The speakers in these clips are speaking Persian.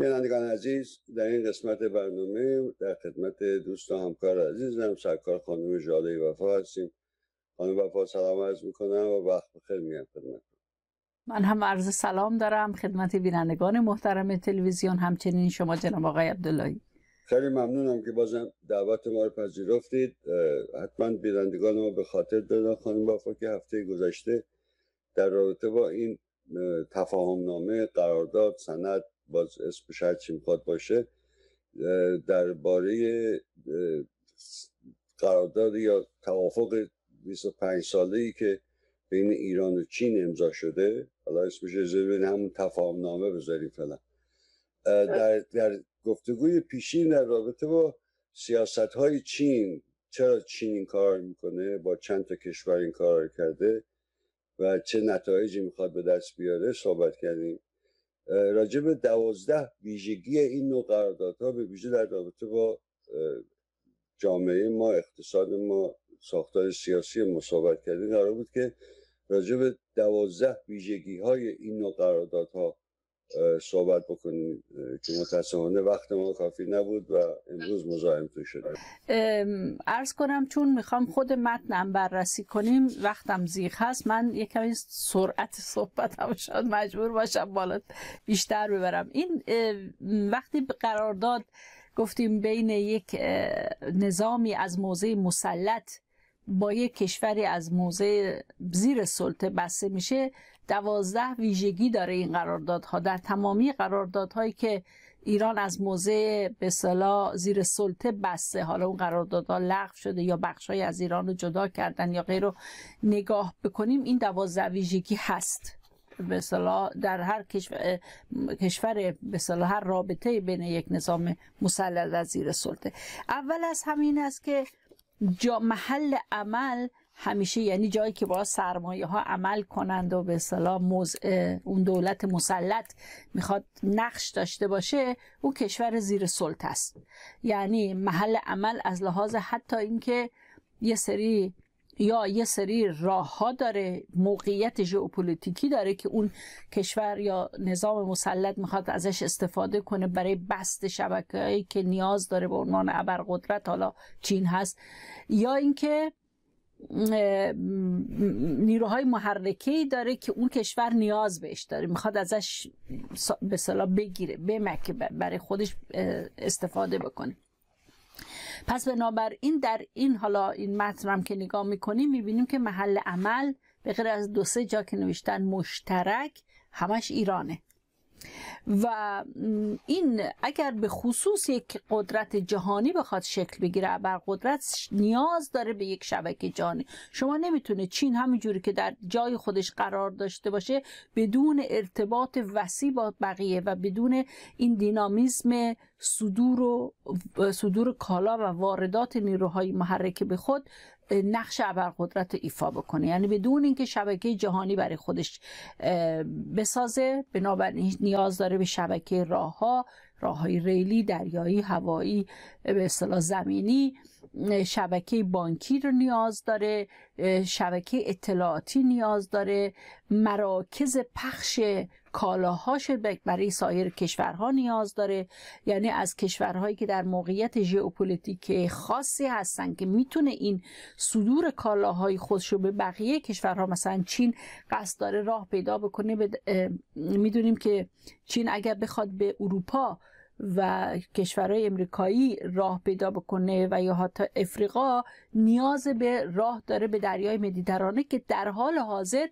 بینندگان عزیز در این قسمت برنامه در خدمت دوست و همکار عزیزم سرکار خانم جاله وفا هستیم خانم وفا سلام عرض میکنم و وقت بخیر میگم خدمت من هم عرض سلام دارم خدمت بینندگان محترم تلویزیون همچنین شما جناب آقای عبداللهی خیلی ممنونم که بازم دعوت ما رو پذیرفتید حتما بینندگان ما به خاطر دادن خانم وفا که هفته گذشته در رابطه با این تفاهم نامه قرارداد سند باز اسمش هر چی میخواد باشه درباره قرارداد یا توافق 25 ساله ای که بین ایران و چین امضا شده حالا اسمش بین همون تفاهم نامه بذاریم فعلا در, در گفتگوی پیشین در رابطه با سیاست های چین چرا چین این کار میکنه با چند تا کشور این کار کرده و چه نتایجی میخواد به دست بیاره صحبت کردیم راجب دوازده ویژگی این نوع قراردادها به ویژه در رابطه با جامعه ما اقتصاد ما ساختار سیاسی ما کردیم قرار بود که راجب دوازده ویژگی های این نوع قراردادها صحبت بکنیم که متاسفانه وقت ما کافی نبود و امروز مزاحم تو شده ارز کنم چون میخوام خود متنم بررسی کنیم وقتم زیخ هست من یکم کمی سرعت صحبتم شاید مجبور باشم بالا بیشتر ببرم این وقتی قرارداد گفتیم بین یک نظامی از موضع مسلط با یک کشوری از موزه زیر سلطه بسته میشه دوازده ویژگی داره این قراردادها در تمامی قراردادهایی که ایران از موزه به زیر سلطه بسته حالا اون قراردادها لغو شده یا بخشای از ایران رو جدا کردن یا غیر رو نگاه بکنیم این دوازده ویژگی هست به در هر کشور, کشور به هر رابطه بین یک نظام مسلط و زیر سلطه اول از همین است که جا محل عمل همیشه یعنی جایی که با سرمایه ها عمل کنند و به اصطلاح اون دولت مسلط میخواد نقش داشته باشه او کشور زیر سلطه است یعنی محل عمل از لحاظ حتی اینکه یه سری یا یه سری راه ها داره موقعیت ژئوپلیتیکی داره که اون کشور یا نظام مسلط میخواد ازش استفاده کنه برای بست هایی که نیاز داره به عنوان ابرقدرت حالا چین هست یا اینکه نیروهای محرکه داره که اون کشور نیاز بهش داره میخواد ازش به صلاح بگیره بمکه برای خودش استفاده بکنه پس بنابراین در این حالا این هم که نگاه میکنیم میبینیم که محل عمل به غیر از دو سه جا که نوشتن مشترک همش ایرانه و این اگر به خصوص یک قدرت جهانی بخواد شکل بگیره بر قدرت نیاز داره به یک شبکه جهانی شما نمیتونه چین همینجوری که در جای خودش قرار داشته باشه بدون ارتباط وسیع با بقیه و بدون این دینامیزم صدور و صدور کالا و واردات نیروهای محرکه به خود نقش ابرقدرت رو ایفا بکنه یعنی بدون اینکه شبکه جهانی برای خودش بسازه بنابراین نیاز داره به شبکه راهها راههای ریلی دریایی هوایی به اصطلاح زمینی شبکه بانکی رو نیاز داره شبکه اطلاعاتی نیاز داره مراکز پخش کالاهاش برای سایر کشورها نیاز داره یعنی از کشورهایی که در موقعیت ژئوپلیتیک خاصی هستن که میتونه این صدور کالاهای خودش رو به بقیه کشورها مثلا چین قصد داره راه پیدا بکنه میدونیم که چین اگر بخواد به اروپا و کشورهای امریکایی راه پیدا بکنه و یا حتی افریقا نیاز به راه داره به دریای مدیترانه که در حال حاضر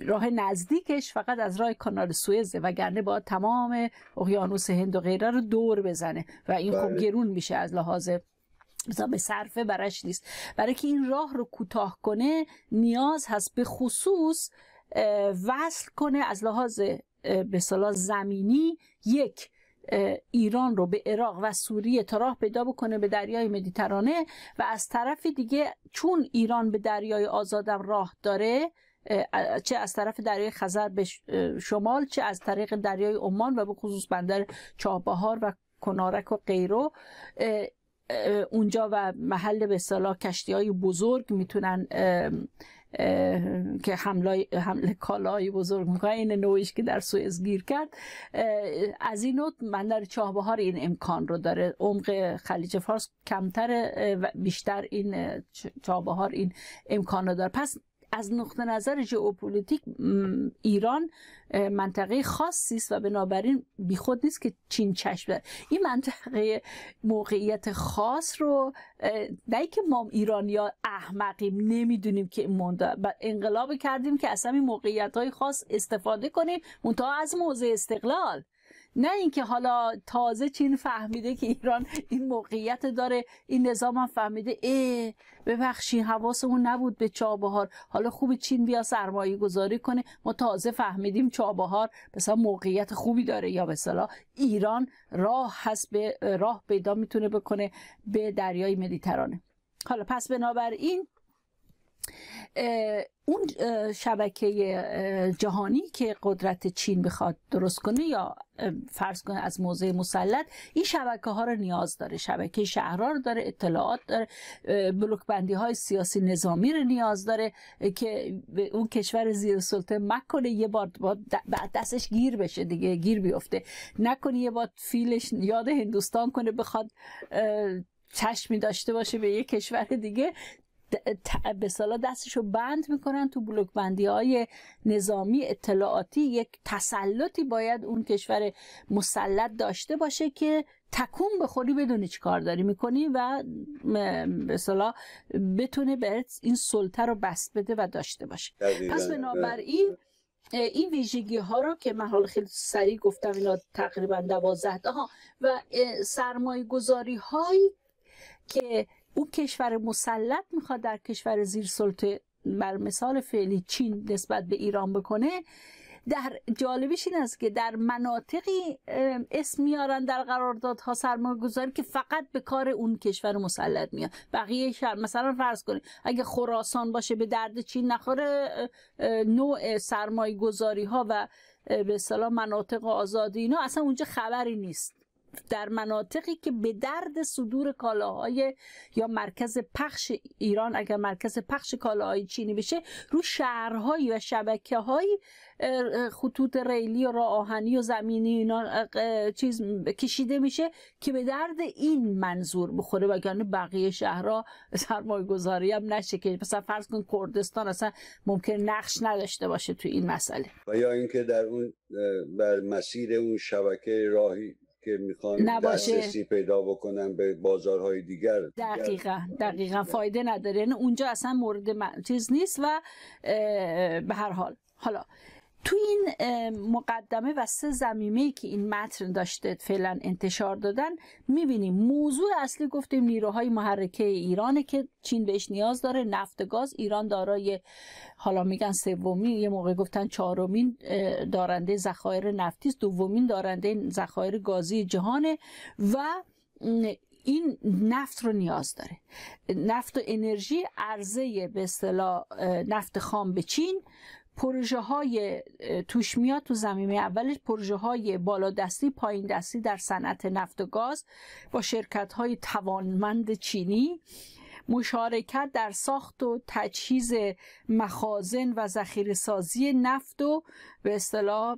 راه نزدیکش فقط از راه کانال سوئزه وگرنه با تمام اقیانوس هند و غیره رو دور بزنه و این خب بله. گرون میشه از لحاظ مثلا به صرفه برش نیست برای که این راه رو کوتاه کنه نیاز هست به خصوص وصل کنه از لحاظ به صلاح زمینی یک ایران رو به عراق و سوریه تا راه پیدا بکنه به دریای مدیترانه و از طرف دیگه چون ایران به دریای آزادم راه داره چه از طرف دریای خزر به شمال چه از طریق دریای عمان و به خصوص بندر چابهار و کنارک و غیرو اونجا و محل به صلاح کشتی های بزرگ میتونن که حمله, حمله کالای بزرگ میکنه این نوعیش که در سوئز گیر کرد از این بندر چابهار این امکان رو داره عمق خلیج فارس کمتر و بیشتر این چابهار این امکان رو داره پس از نقطه نظر ژئوپلیتیک ایران منطقه خاصی است و بنابراین بیخود نیست که چین چشم داره این منطقه موقعیت خاص رو نه که ما ایرانیا احمقیم نمیدونیم که انقلاب کردیم که اصلا این موقعیت های خاص استفاده کنیم منتها از موضع استقلال نه اینکه حالا تازه چین فهمیده که ایران این موقعیت داره این نظام هم فهمیده ای ببخشی حواسمون نبود به چابهار حالا خوب چین بیا سرمایه گذاری کنه ما تازه فهمیدیم چابهار مثلا موقعیت خوبی داره یا مثلا ایران راه هست به راه پیدا میتونه بکنه به دریای مدیترانه حالا پس بنابراین اون شبکه جهانی که قدرت چین بخواد درست کنه یا فرض کنه از موضع مسلط این شبکه ها رو نیاز داره شبکه شهرها رو داره اطلاعات داره بلوک بندی های سیاسی نظامی رو نیاز داره که اون کشور زیر سلطه مکنه یه بار بعد دستش گیر بشه دیگه گیر بیفته نکنه یه بار فیلش یاد هندوستان کنه بخواد چشمی داشته باشه به یه کشور دیگه به صلاح دستش رو بند میکنن تو بلوک بندی های نظامی اطلاعاتی یک تسلطی باید اون کشور مسلط داشته باشه که تکون به خودی بدونی چی کار داری میکنی و به بتونه به این سلطه رو بست بده و داشته باشه پس بنابراین این ویژگی ها رو که من خیلی سریع گفتم اینا تقریبا دوازده ها و سرمایه گذاری هایی که او کشور مسلط میخواد در کشور زیر سلطه بر مثال فعلی چین نسبت به ایران بکنه در جالبش این است که در مناطقی اسم میارن در قراردادها سرمایه گذاری که فقط به کار اون کشور مسلط میاد بقیه شهر مثلا فرض کنید اگه خراسان باشه به درد چین نخوره نوع سرمایه گذاری ها و به اصطلاح مناطق آزادی اینا اصلا اونجا خبری نیست در مناطقی که به درد صدور کالاهای یا مرکز پخش ایران اگر مرکز پخش کالاهای چینی بشه رو شهرهایی و شبکه های خطوط ریلی و راه و زمینی اینا چیز کشیده میشه که به درد این منظور بخوره وگرنه بقیه شهرها سرمایه گذاری هم نشه که مثلا فرض کن کردستان اصلا ممکن نقش نداشته باشه تو این مسئله و یا اینکه در اون بر مسیر اون شبکه راهی که میخوان نباشه. دسترسی پیدا بکنن به بازارهای دیگر دقیقا دقیقا فایده نداره یعنی اونجا اصلا مورد چیز نیست و به هر حال حالا تو این مقدمه و سه زمینه که این متن داشته فعلا انتشار دادن میبینیم موضوع اصلی گفتیم نیروهای محرکه ایرانه که چین بهش نیاز داره نفت گاز ایران دارای حالا میگن سومین یه موقع گفتن چهارمین دارنده ذخایر نفتی است دومین دارنده ذخایر گازی جهان و این نفت رو نیاز داره نفت و انرژی عرضه به اصطلاح نفت خام به چین پروژه های توش میاد تو زمینه اولش پروژه های بالادستی پایین دستی در صنعت نفت و گاز با شرکت های توانمند چینی مشارکت در ساخت و تجهیز مخازن و ذخیره سازی نفت و به اصطلاح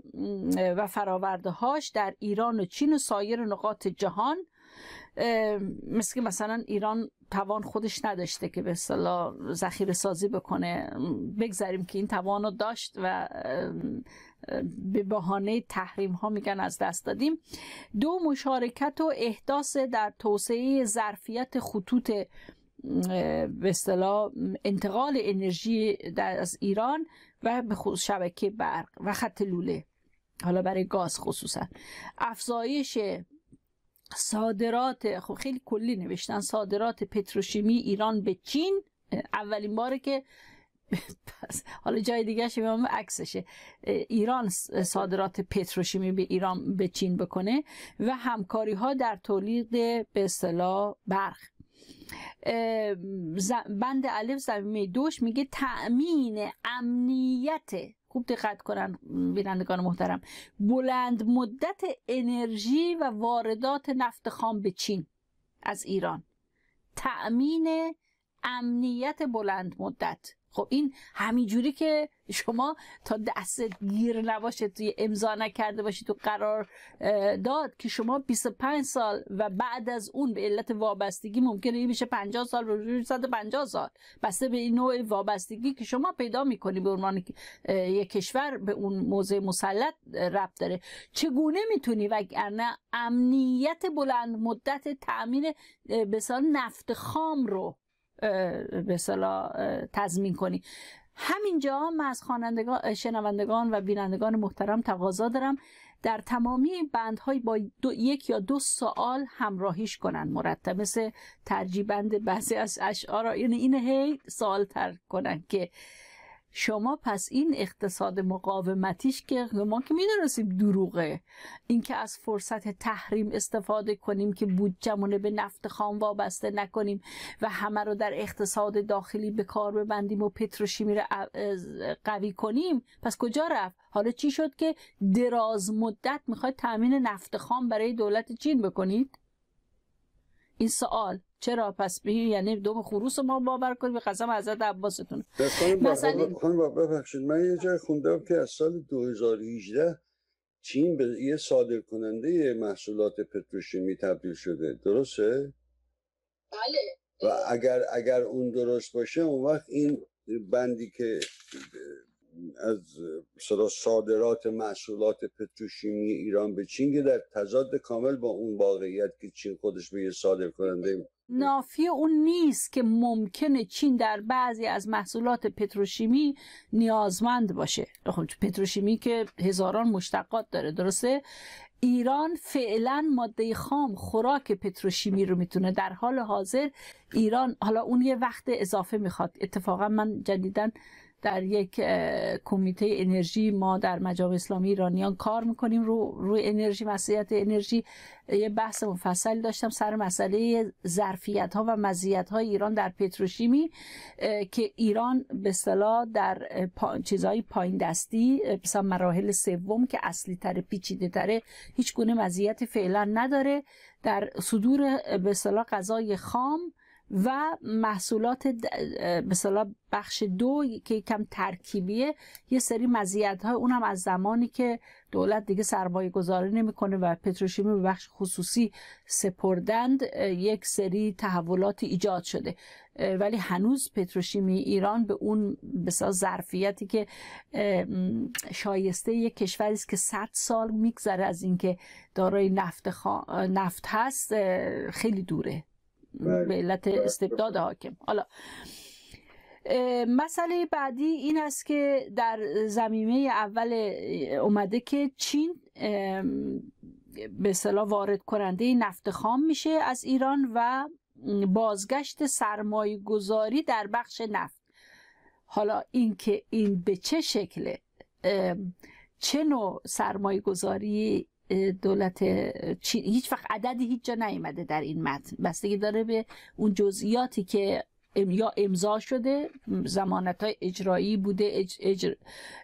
و فراورده هاش در ایران و چین و سایر نقاط جهان مثل مثلا ایران توان خودش نداشته که به اصطلاح ذخیره سازی بکنه بگذاریم که این توان رو داشت و به بهانه تحریم ها میگن از دست دادیم دو مشارکت و احداث در توسعه ظرفیت خطوط به اصطلاح انتقال انرژی از ایران و به شبکه برق و خط لوله حالا برای گاز خصوصا افزایش صادرات خب خیلی کلی نوشتن صادرات پتروشیمی ایران به چین اولین باره که حالا جای دیگه شما عکسشه ایران صادرات پتروشیمی به ایران به چین بکنه و همکاری ها در تولید به اصطلاح برق بند الف زمین دوش میگه تأمین امنیت خوب دقت کنن بینندگان محترم بلند مدت انرژی و واردات نفت خام به چین از ایران تأمین امنیت بلند مدت خب این همینجوری که شما تا دست گیر نباشه توی امضا نکرده باشی تو قرار داد که شما 25 سال و بعد از اون به علت وابستگی ممکنه این بشه 50 سال و 150 سال بسته به این نوع وابستگی که شما پیدا میکنی به عنوان یک کشور به اون موضع مسلط رب داره چگونه میتونی وگرنه امنیت بلند مدت تامین به نفت خام رو به تضمین کنی همینجا من از شنوندگان و بینندگان محترم تقاضا دارم در تمامی بندهای با یک یا دو سوال همراهیش کنن مرتب مثل ترجیبند بعضی از اشعار یعنی این هی سوال تر کنن که شما پس این اقتصاد مقاومتیش که ما که میدونستیم دروغه اینکه از فرصت تحریم استفاده کنیم که بودجمونه به نفت خام وابسته نکنیم و همه رو در اقتصاد داخلی به کار ببندیم و پتروشیمی رو قوی کنیم پس کجا رفت حالا چی شد که دراز مدت میخواید تامین نفت خام برای دولت چین بکنید این سوال چرا پس به یعنی دوم خروس ما باور کنید به قسم حضرت عباستون مثلا ببخشید من یه جای خوندم که از سال 2018 چین به یه صادر کننده محصولات پتروشیمی تبدیل شده درسته؟ بله و اگر اگر اون درست باشه اون وقت این بندی که از صادرات محصولات پتروشیمی ایران به چین که در تضاد کامل با اون واقعیت که چین خودش به یه صادر کننده نافی اون نیست که ممکنه چین در بعضی از محصولات پتروشیمی نیازمند باشه خب پتروشیمی که هزاران مشتقات داره درسته ایران فعلا ماده خام خوراک پتروشیمی رو میتونه در حال حاضر ایران حالا اون یه وقت اضافه میخواد اتفاقا من جدیدن در یک کمیته انرژی ما در مجامع اسلامی ایرانیان کار میکنیم رو روی انرژی مسئولیت انرژی یه بحث مفصل داشتم سر مسئله ظرفیت ها و مزیت های ایران در پتروشیمی که ایران به صلاح در پا... چیزهای پایین دستی مثلا مراحل سوم که اصلی تر پیچیده تره هیچ گونه مزیت فعلا نداره در صدور به صلاح غذای خام و محصولات مثلا بخش دو که کم ترکیبیه یه سری مزیت های اونم از زمانی که دولت دیگه سرمایه گذاری نمیکنه و پتروشیمی به بخش خصوصی سپردند یک سری تحولاتی ایجاد شده ولی هنوز پتروشیمی ایران به اون بسیار ظرفیتی که شایسته یک کشوری است که 100 سال میگذره از اینکه دارای نفت, نفت هست خیلی دوره بله. به علت بله، استبداد حاکم حالا مسئله بعدی این است که در زمینه اول اومده که چین به صلاح وارد کننده نفت خام میشه از ایران و بازگشت سرمایه گذاری در بخش نفت حالا اینکه این به چه شکله چه نوع سرمایه گذاری دولت چین هیچ وقت عددی هیچ جا نیومده در این متن بستگی داره به اون جزئیاتی که یا امضا شده زمانت های اجرایی بوده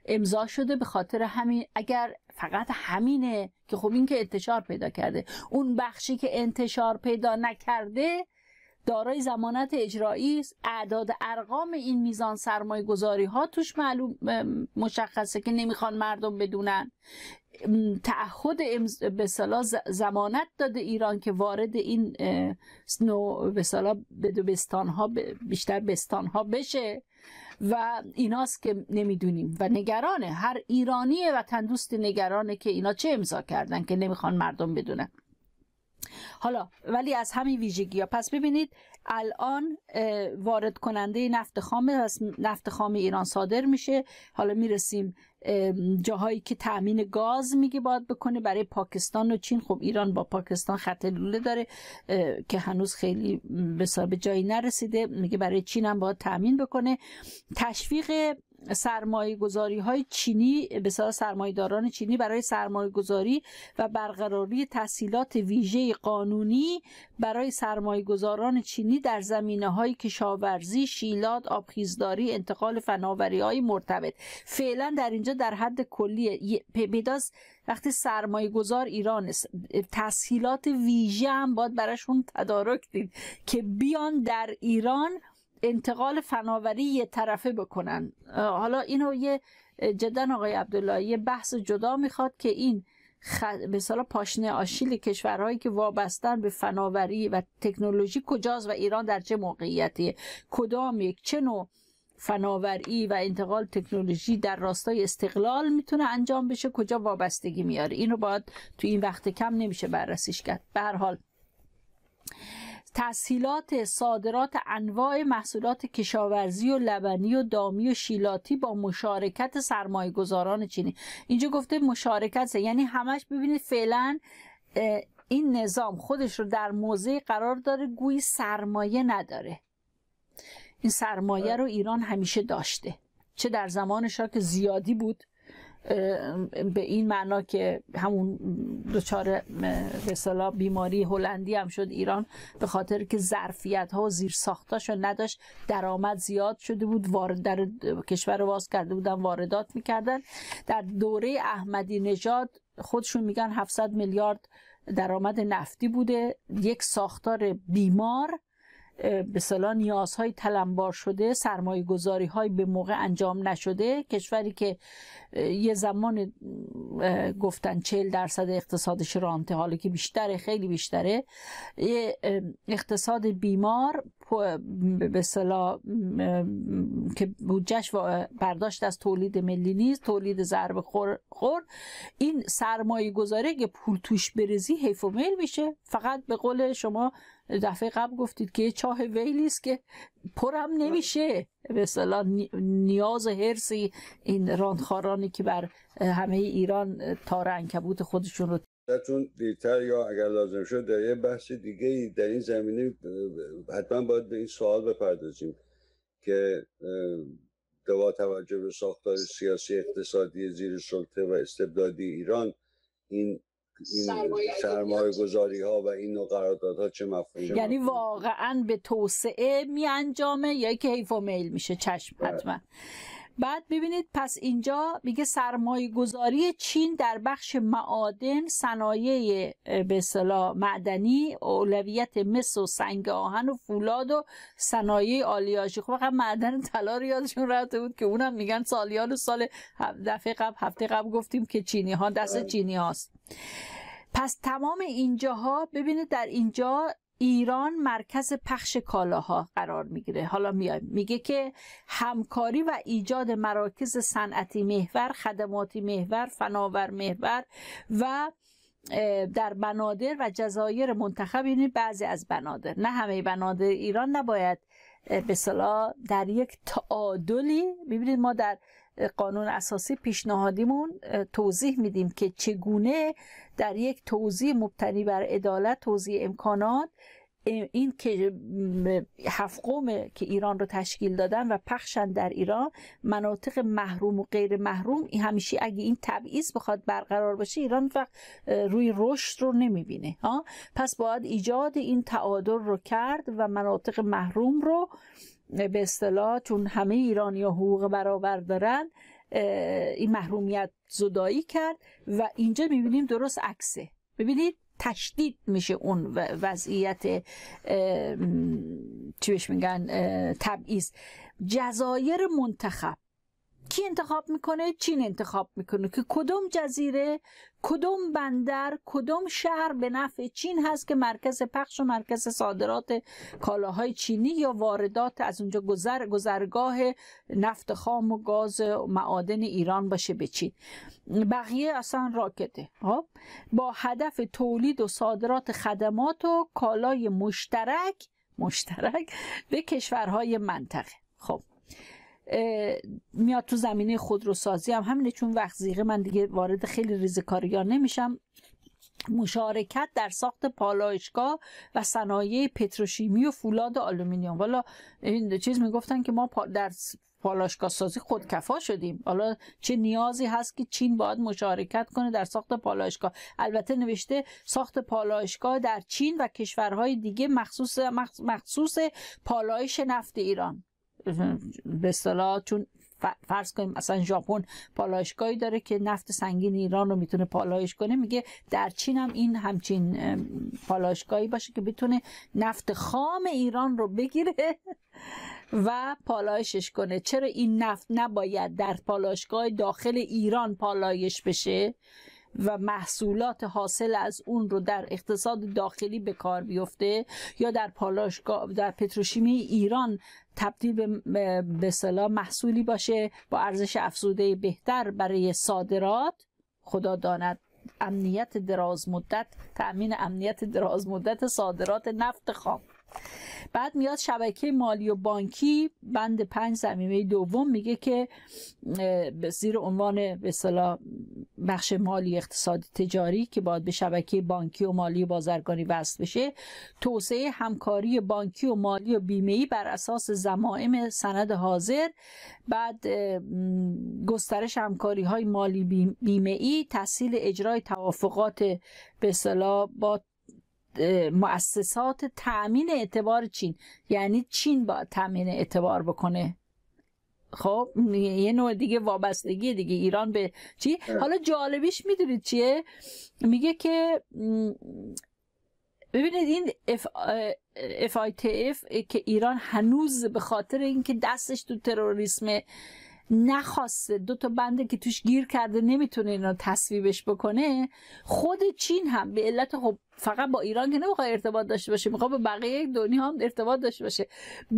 امضا شده به خاطر همین اگر فقط همینه که خب این که انتشار پیدا کرده اون بخشی که انتشار پیدا نکرده دارای زمانت اجرایی اعداد ارقام این میزان سرمایه گذاری ها توش معلوم مشخصه که نمیخوان مردم بدونن تعهد به زمانت داده ایران که وارد این نوع به صلاح بستان ها بیشتر بستان ها بشه و ایناست که نمیدونیم و نگرانه هر ایرانی و دوست نگرانه که اینا چه امضا کردن که نمیخوان مردم بدونن حالا ولی از همین ویژگی ها پس ببینید الان وارد کننده نفت خام نفت خام ایران صادر میشه حالا میرسیم جاهایی که تأمین گاز میگه باید بکنه برای پاکستان و چین خب ایران با پاکستان خط لوله داره که هنوز خیلی به جایی نرسیده میگه برای چین هم باید تأمین بکنه تشویق سرمایه گذاری های چینی به داران چینی برای سرمایه گذاری و برقراری تسهیلات ویژه قانونی برای سرمایه گذاران چینی در زمینه های کشاورزی، شیلات، آبخیزداری، انتقال فناوری های مرتبط فعلا در اینجا در حد کلی پیداست وقتی سرمایه گذار ایران تسهیلات ویژه هم باید براشون تدارک دید که بیان در ایران انتقال فناوری یه طرفه بکنن حالا اینو یه جدا آقای عبدالله یه بحث جدا میخواد که این خ... به پاشنه آشیل کشورهایی که وابستن به فناوری و تکنولوژی کجاست و ایران در چه موقعیتیه کدام یک چه نوع فناوری و انتقال تکنولوژی در راستای استقلال میتونه انجام بشه کجا وابستگی میاره اینو باید تو این وقت کم نمیشه بررسیش کرد به هر حال تسهیلات صادرات انواع محصولات کشاورزی و لبنی و دامی و شیلاتی با مشارکت سرمایه گذاران چینی اینجا گفته مشارکت یعنی همش ببینید فعلا این نظام خودش رو در موضع قرار داره گویی سرمایه نداره این سرمایه آره. رو ایران همیشه داشته چه در زمان شاه که زیادی بود به این معنا که همون دچار رسالا بیماری هلندی هم شد ایران به خاطر که ظرفیت ها و زیر ساختاش نداشت درآمد زیاد شده بود وارد در کشور واز کرده بودن واردات میکردن در دوره احمدی نژاد خودشون میگن 700 میلیارد درآمد نفتی بوده یک ساختار بیمار به صلاح نیازهای تلمبار شده سرمایه گذاری های به موقع انجام نشده کشوری که یه زمان گفتن 40 درصد اقتصادش رانته حالا که بیشتره خیلی بیشتره اقتصاد بیمار به که بودجش برداشت از تولید ملی نیست تولید ضرب خور, خور این سرمایه گذاره که پول توش برزی حیف و میل میشه فقط به قول شما دفعه قبل گفتید که یه چاه ویلی است که پرم نمیشه به نیاز هرسی این راندخارانی که بر همه ایران تار کبوت خودشون رو چون دیرتر یا اگر لازم شد در یه بحث دیگه در این زمینه حتما باید به این سوال بپردازیم که دوا توجه به ساختار سیاسی اقتصادی زیر سلطه و استبدادی ایران این سرمایه گذاری ها و این قراردادها چه مفهومی یعنی واقعا به توسعه می انجامه یا که حیف و میل میشه چشم حتما بعد ببینید پس اینجا میگه سرمایه گذاری چین در بخش معادن صنایع به معدنی اولویت مس و سنگ آهن و فولاد و صنایع آلیاژی خب فقط معدن طلا رو یادشون رفته بود که اونم میگن سالیان و سال دفعه قبل هفته قبل گفتیم که چینی ها دست آره. چینی هاست پس تمام اینجاها ببینید در اینجا ایران مرکز پخش کالاها قرار میگیره حالا میایم میگه که همکاری و ایجاد مراکز صنعتی محور خدماتی محور فناور محور و در بنادر و جزایر منتخب یعنی بعضی از بنادر نه همه بنادر ایران نباید به صلاح در یک تعادلی ببینید ما در قانون اساسی پیشنهادیمون توضیح میدیم که چگونه در یک توضیح مبتنی بر عدالت توضیح امکانات این که هفت که ایران رو تشکیل دادن و پخشن در ایران مناطق محروم و غیر محروم همیشه اگه این تبعیض بخواد برقرار باشه ایران فقط روی رشد رو نمیبینه پس باید ایجاد این تعادل رو کرد و مناطق محروم رو به اصطلاح چون همه ایرانی ها حقوق برابر دارن این محرومیت زدایی کرد و اینجا میبینیم درست عکسه ببینید تشدید میشه اون وضعیت چی بهش میگن تبعیض جزایر منتخب کی انتخاب میکنه چین انتخاب میکنه که کدوم جزیره کدوم بندر کدوم شهر به نفع چین هست که مرکز پخش و مرکز صادرات کالاهای چینی یا واردات از اونجا گذر گذرگاه نفت خام و گاز و معادن ایران باشه به چین بقیه اصلا راکته خب؟ با هدف تولید و صادرات خدمات و کالای مشترک مشترک به کشورهای منطقه خب میاد تو زمینه خودروسازی هم همینه چون وقت زیغه من دیگه وارد خیلی ها نمیشم مشارکت در ساخت پالایشگاه و صنایع پتروشیمی و فولاد و آلومینیوم والا این چیز میگفتن که ما در پالایشگاه سازی خودکفا شدیم حالا چه نیازی هست که چین باید مشارکت کنه در ساخت پالایشگاه البته نوشته ساخت پالایشگاه در چین و کشورهای دیگه مخصوص مخصوص پالایش نفت ایران به اصطلاح چون فرض کنیم مثلا ژاپن پالایشگاهی داره که نفت سنگین ایران رو میتونه پالایش کنه میگه در چین هم این همچین پالایشگاهی باشه که بتونه نفت خام ایران رو بگیره و پالایشش کنه چرا این نفت نباید در پالایشگاه داخل ایران پالایش بشه و محصولات حاصل از اون رو در اقتصاد داخلی به کار بیفته یا در پالاشگاه در پتروشیمی ایران تبدیل به به محصولی باشه با ارزش افزوده بهتر برای صادرات خدا داند امنیت دراز مدت تأمین امنیت درازمدت صادرات نفت خام بعد میاد شبکه مالی و بانکی بند پنج زمینه دوم میگه که زیر عنوان به بخش مالی اقتصادی تجاری که باید به شبکه بانکی و مالی و بازرگانی وصل بشه توسعه همکاری بانکی و مالی و بیمه بر اساس زمائم سند حاضر بعد گسترش همکاری های مالی بیمه تحصیل اجرای توافقات به با مؤسسات تأمین اعتبار چین یعنی چین با تأمین اعتبار بکنه خب یه نوع دیگه وابستگی دیگه ایران به چی حالا جالبیش میدونید چیه میگه که ببینید این اف که ایران هنوز به خاطر اینکه دستش تو تروریسم نخواسته دو تا بنده که توش گیر کرده نمیتونه اینا تصویبش بکنه خود چین هم به علت خب فقط با ایران که نمیخواد ارتباط داشته باشه میخواد با بقیه دنیا هم ارتباط داشته باشه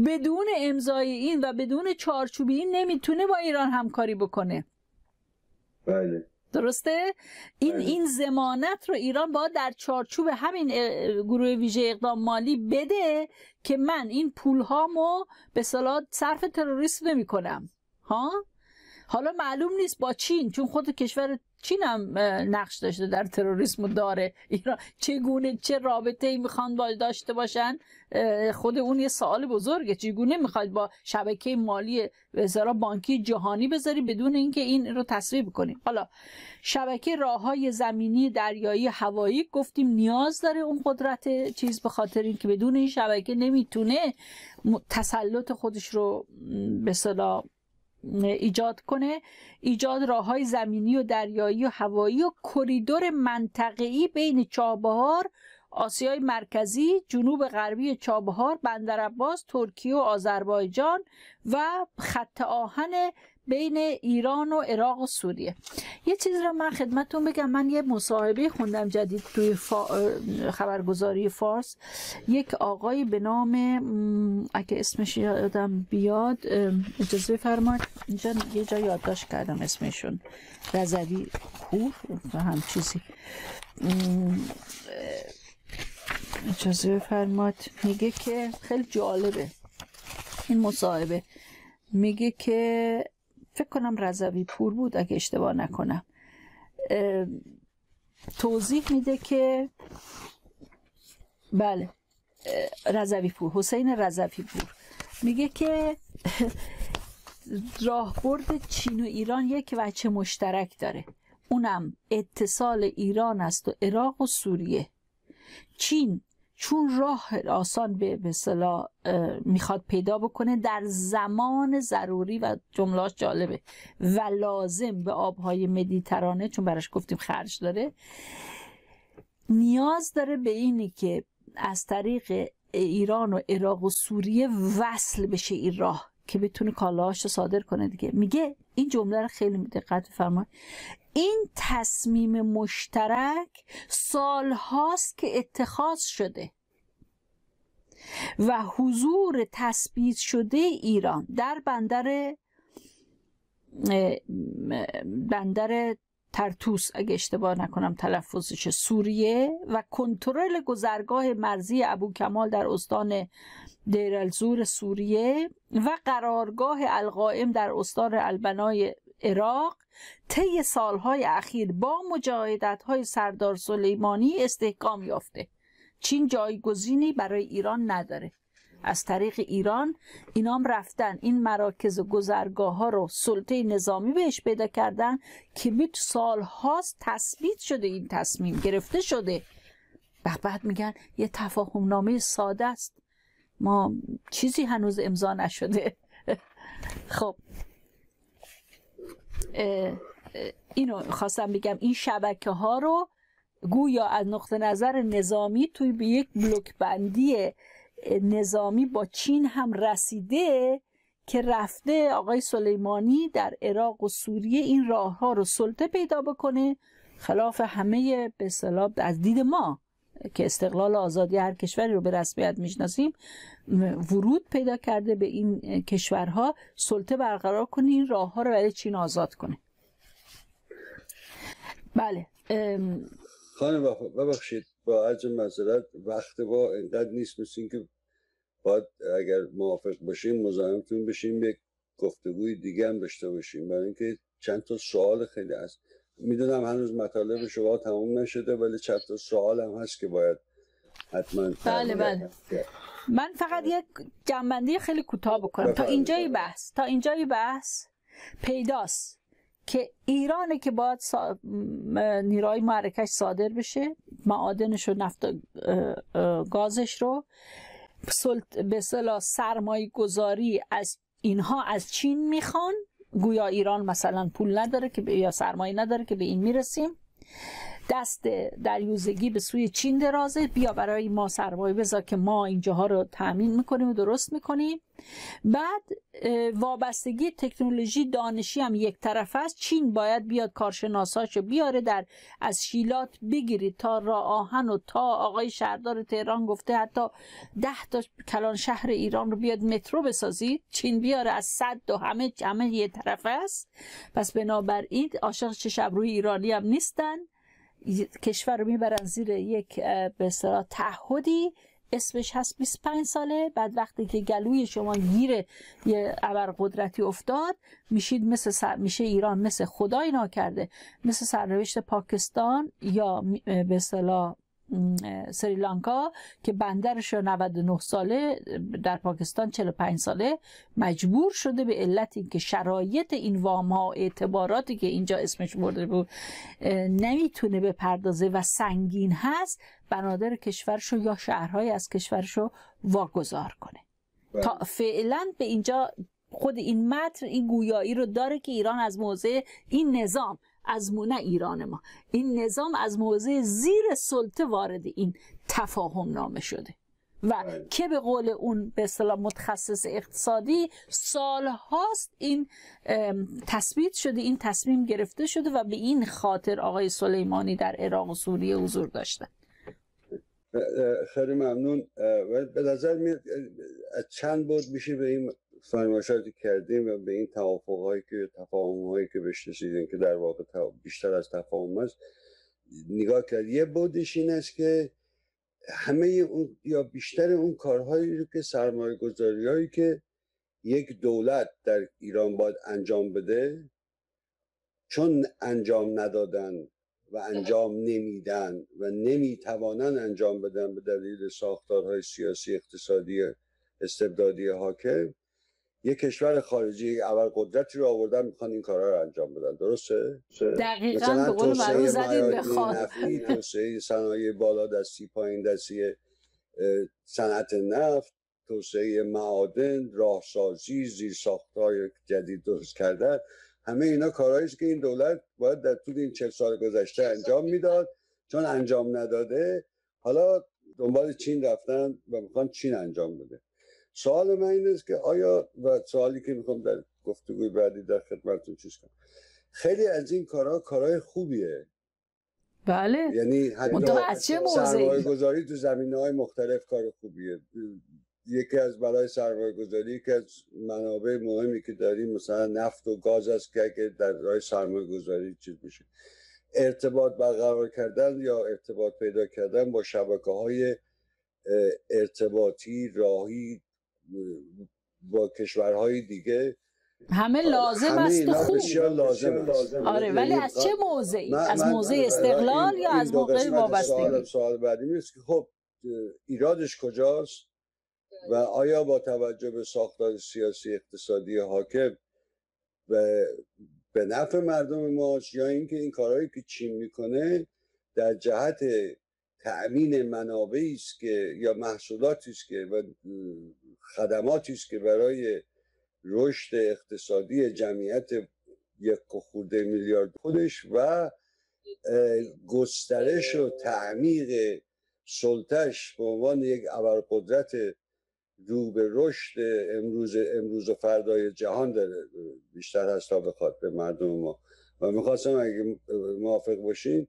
بدون امضای این و بدون چارچوبی این نمیتونه با ایران همکاری بکنه بله درسته این بله. این زمانت رو ایران با در چارچوب همین گروه ویژه اقدام مالی بده که من این پول هامو به صلاح صرف تروریسم نمیکنم ها حالا معلوم نیست با چین چون خود کشور چین هم نقش داشته در تروریسم داره ایران چگونه چه رابطه ای میخوان با داشته باشن خود اون یه سوال بزرگه چگونه میخواد با شبکه مالی وزرا بانکی جهانی بذاری بدون اینکه این رو تصویب کنیم حالا شبکه راههای زمینی دریایی هوایی گفتیم نیاز داره اون قدرت چیز به خاطر اینکه بدون این شبکه نمیتونه تسلط خودش رو به ایجاد کنه ایجاد راه های زمینی و دریایی و هوایی و کریدور منطقه‌ای بین چابهار آسیای مرکزی، جنوب غربی چابهار، بندرعباس، ترکیه و آذربایجان و خط آهن بین ایران و عراق و سوریه یه چیزی رو من خدمتون بگم من یه مصاحبه خوندم جدید توی فا... خبرگزاری فارس یک آقایی به نام اگه اسمش یادم بیاد اجازه فرماد اینجا یه جا یادداشت کردم اسمشون رزوی کور و هم چیزی اجازه بفرماد میگه که خیلی جالبه این مصاحبه میگه که فکر کنم رضوی پور بود اگه اشتباه نکنم توضیح میده که بله رضوی پور حسین رضوی پور میگه که راهبرد چین و ایران یک وچه مشترک داره اونم اتصال ایران است و عراق و سوریه چین چون راه آسان به مثلا میخواد پیدا بکنه در زمان ضروری و جملهاش جالبه و لازم به آبهای مدیترانه چون براش گفتیم خرج داره نیاز داره به اینی که از طریق ایران و عراق و سوریه وصل بشه این راه که بتونه کالاهاش رو صادر کنه دیگه میگه این جمله رو خیلی دقت فرمای. این تصمیم مشترک سالهاست که اتخاذ شده و حضور تثبیت شده ایران در بندر بندر ترتوس اگه اشتباه نکنم تلفظش سوریه و کنترل گذرگاه مرزی ابو کمال در استان دیرالزور سوریه و قرارگاه القائم در استان البنای عراق طی سالهای اخیر با مجاهدتهای سردار سلیمانی استحکام یافته چین جایگزینی برای ایران نداره از طریق ایران اینام رفتن این مراکز و گذرگاه ها رو سلطه نظامی بهش پیدا کردن که بیت سال هاست تثبیت شده این تصمیم گرفته شده بعد میگن یه تفاهم نامه ساده است ما چیزی هنوز امضا نشده خب اینو خواستم بگم این شبکه ها رو گویا از نقطه نظر نظامی توی به یک بلوک بندی نظامی با چین هم رسیده که رفته آقای سلیمانی در عراق و سوریه این راه ها رو سلطه پیدا بکنه خلاف همه به از دید ما که استقلال و آزادی هر کشوری رو به رسمیت میشناسیم ورود پیدا کرده به این کشورها سلطه برقرار کنه این راه ها رو برای چین آزاد کنه بله خانم ببخشید با عرض مذارت وقت با اینقدر نیست مثل اینکه باید اگر موافق باشیم مزاحمتون بشیم یک گفتگوی دیگه هم داشته باشیم برای اینکه چند تا سوال خیلی هست میدونم هنوز مطالب شما تموم نشده ولی چند تا سوال هم هست که باید حتما بله بله من فقط آره. یک جنبندی خیلی کوتاه بکنم تا اینجای بحث تا اینجای بحث پیداست که ایرانه که باید سا... نیروهای معرکش صادر بشه معادنش و نفت گازش رو سلط... به سرمایه گذاری از اینها از چین میخوان گویا ایران مثلا پول نداره که یا سرمایه نداره که به این میرسیم دست دریوزگی به سوی چین درازه بیا برای ما سرمایه بذار که ما اینجاها رو تامین میکنیم و درست میکنیم بعد وابستگی تکنولوژی دانشی هم یک طرف است چین باید بیاد رو بیاره در از شیلات بگیری تا را آهن و تا آقای شهردار تهران گفته حتی ده تا کلان شهر ایران رو بیاد مترو بسازید چین بیاره از صد و همه همه یه طرف است پس بنابراین عاشق چه شب روی ایرانی هم نیستن کشور رو میبرن زیر یک به اصطلاح تعهدی اسمش هست 25 ساله بعد وقتی که گلوی شما گیر یه ابر قدرتی افتاد میشید مثل میشه ایران مثل خدای ناکرده مثل سرنوشت پاکستان یا به صلاح سریلانکا که بندرش 99 ساله در پاکستان 45 ساله مجبور شده به علت اینکه شرایط این وام ها اعتباراتی که اینجا اسمش برده بود نمیتونه پردازه و سنگین هست بنادر کشورشو یا شهرهای از کشورشو واگذار کنه بله. تا فعلا به اینجا خود این متن این گویایی رو داره که ایران از موضع این نظام از مونه ایران ما این نظام از موضع زیر سلطه وارد این تفاهم نامه شده و بله. که به قول اون به اصطلاح متخصص اقتصادی هاست این تثبیت شده این تصمیم گرفته شده و به این خاطر آقای سلیمانی در عراق و سوریه حضور داشته خیلی ممنون ولی به نظر میاد چند بود میشه به این سایماشاتی کردیم و به این هایی که هایی که بهش رسیدیم که در واقع بیشتر از تفاهم است نگاه کرد یه بودش این است که همه اون یا بیشتر اون کارهایی رو که سرمایه گذاری که یک دولت در ایران باید انجام بده چون انجام ندادن و انجام نمیدن و نمیتوانن انجام بدن به دلیل ساختارهای سیاسی اقتصادی استبدادی حاکم یه کشور خارجی اول قدرتی رو آوردن میخوان این کارا رو انجام بدن درسته دقیقاً به قول زدید توسعه صنایع بالا دستی پایین دستی صنعت نفت توسعه معادن راهسازی زیرساختهای جدید درست کردن همه اینا کارهایی که این دولت باید در طول این چه سال گذشته انجام میداد چون انجام نداده حالا دنبال چین رفتن و میخوان چین انجام بده سوال من این است که آیا و سوالی که میخوام در گفتگوی بعدی در خدمتتون چیز کنم خیلی از این کارها کارهای خوبیه بله یعنی سرمایه گذاری تو زمینه های مختلف کار خوبیه یکی از برای سرمایه گذاری که از منابع مهمی که داریم مثلا نفت و گاز است که اگه در راه سرمایه گذاری چیز میشه ارتباط برقرار کردن یا ارتباط پیدا کردن با شبکه های ارتباطی راهی با کشورهای دیگه همه آره، لازم همه است و خوب بسیار لازم, لازم آره ولی از چه موضعی از موضع استقلال یا از موقع وابستگی سوال بعدی که خب ایرادش کجاست و آیا با توجه به ساختار سیاسی اقتصادی حاکم و به نفع مردم ماش یا اینکه این کارهایی که چین میکنه در جهت تأمین منابعی است که یا محصولاتی است که و خدماتی است که برای رشد اقتصادی جمعیت یک خورده میلیارد خودش و گسترش و تعمیق سلطش به عنوان یک ابرقدرت رو به رشد امروز امروز و فردای جهان داره بیشتر از تا بخواد به مردم ما و میخواستم اگه موافق باشین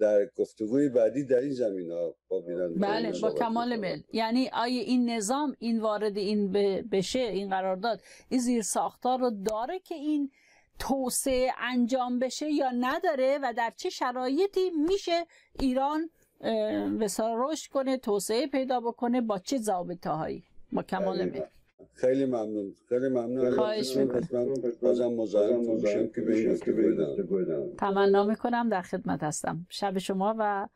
در گفتگوی بعدی در این زمین ها با بله با کمال میل یعنی آیا این نظام این وارد این بشه این قرارداد این زیر ساختار رو داره که این توسعه انجام بشه یا نداره و در چه شرایطی میشه ایران به رشد کنه توسعه پیدا بکنه با چه ضابطه هایی با کمال بله، میل بله. خیلی ممنون خیلی ممنون خواهش میکنم بازم مزاحم میشم که به که تمنا میکنم در خدمت هستم شب شما و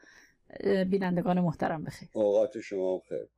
بینندگان محترم بخیر اوقات شما بخیر